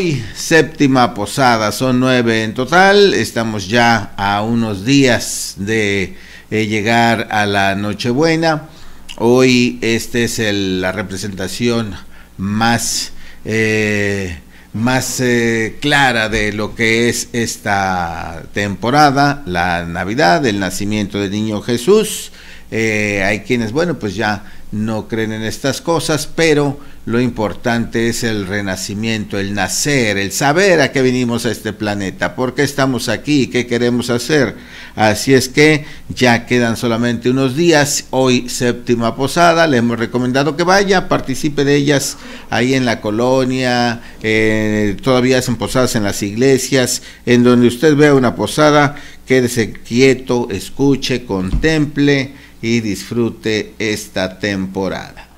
hoy, séptima posada, son nueve en total, estamos ya a unos días de eh, llegar a la Nochebuena. Hoy esta es la representación más, eh, más eh, clara de lo que es esta temporada, la Navidad, el nacimiento del niño Jesús. hay quienes, bueno, pues ya no creen en estas cosas, pero lo importante es el renacimiento, el nacer, el saber a qué vinimos a este planeta, por qué estamos aquí, qué queremos hacer. Así es que ya quedan solamente unos días. Hoy séptima posada, le hemos recomendado que vaya, participe de ellas ahí en la colonia, eh, todavía hacen posadas en las iglesias, en donde usted vea una posada, quédese quieto, escuche, contemple y disfrute esta temporada.